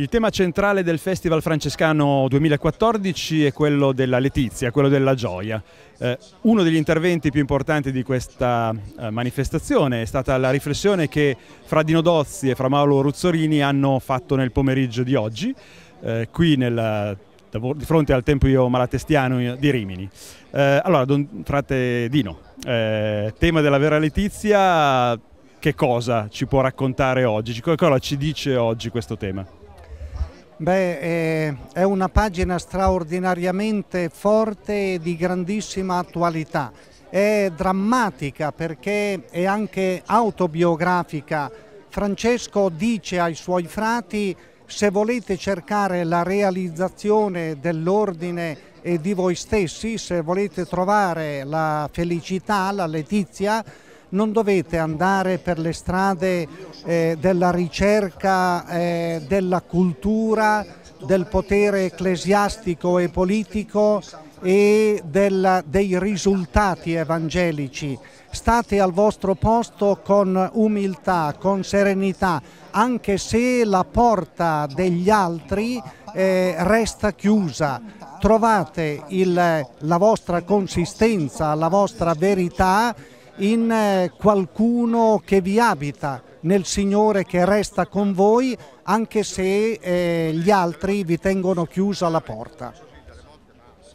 Il tema centrale del Festival Francescano 2014 è quello della letizia, quello della gioia. Eh, uno degli interventi più importanti di questa eh, manifestazione è stata la riflessione che fra Dino Dozzi e fra Mauro Ruzzorini hanno fatto nel pomeriggio di oggi, eh, qui nel di fronte al Tempio Malatestiano di Rimini. Eh, allora, don, frate Dino, eh, tema della vera letizia, che cosa ci può raccontare oggi? Che cosa ci dice oggi questo tema? Beh, eh, è una pagina straordinariamente forte e di grandissima attualità. È drammatica perché è anche autobiografica. Francesco dice ai suoi frati se volete cercare la realizzazione dell'ordine e di voi stessi, se volete trovare la felicità, la letizia, non dovete andare per le strade eh, della ricerca, eh, della cultura, del potere ecclesiastico e politico e del, dei risultati evangelici. State al vostro posto con umiltà, con serenità, anche se la porta degli altri eh, resta chiusa. Trovate il, la vostra consistenza, la vostra verità in eh, qualcuno che vi abita, nel Signore che resta con voi, anche se eh, gli altri vi tengono chiusa la porta.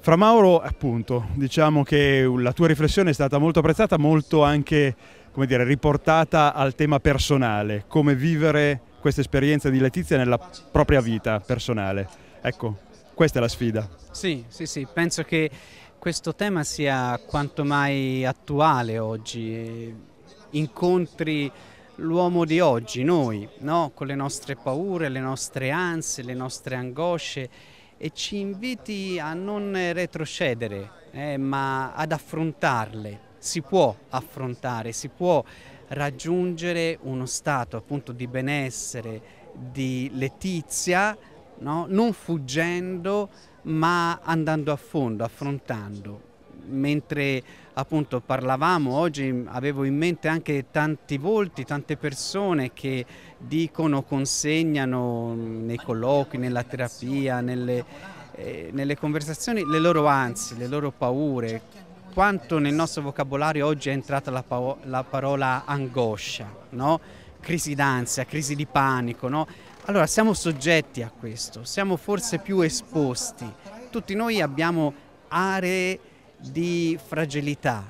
Fra Mauro, appunto, diciamo che la tua riflessione è stata molto apprezzata, molto anche come dire, riportata al tema personale, come vivere questa esperienza di Letizia nella propria vita personale. Ecco, questa è la sfida. Sì, sì, sì, penso che questo tema sia quanto mai attuale oggi, incontri l'uomo di oggi, noi, no? con le nostre paure, le nostre ansie, le nostre angosce e ci inviti a non retrocedere, eh, ma ad affrontarle. Si può affrontare, si può raggiungere uno stato appunto di benessere, di letizia, no? non fuggendo ma andando a fondo, affrontando. Mentre appunto parlavamo oggi avevo in mente anche tanti volti, tante persone che dicono, consegnano mm, nei colloqui, nella terapia, nelle, eh, nelle conversazioni le loro ansie, le loro paure. Quanto nel nostro vocabolario oggi è entrata la, la parola angoscia, no? crisi d'ansia, crisi di panico, no? Allora siamo soggetti a questo, siamo forse più esposti. Tutti noi abbiamo aree di fragilità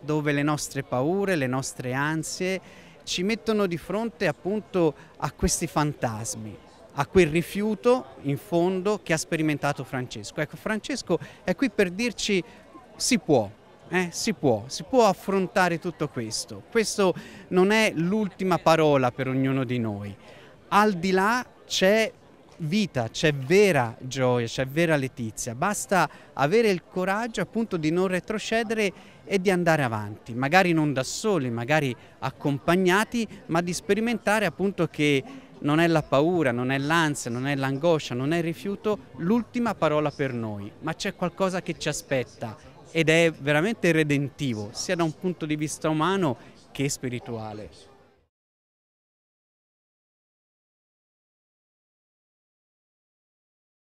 dove le nostre paure, le nostre ansie ci mettono di fronte appunto a questi fantasmi a quel rifiuto in fondo che ha sperimentato Francesco. Ecco, Francesco è qui per dirci si può, eh, si può, si può affrontare tutto questo. Questo non è l'ultima parola per ognuno di noi. Al di là c'è vita, c'è vera gioia, c'è vera letizia. Basta avere il coraggio appunto di non retrocedere e di andare avanti, magari non da soli, magari accompagnati, ma di sperimentare appunto che non è la paura, non è l'ansia, non è l'angoscia, non è il rifiuto l'ultima parola per noi, ma c'è qualcosa che ci aspetta ed è veramente redentivo sia da un punto di vista umano che spirituale.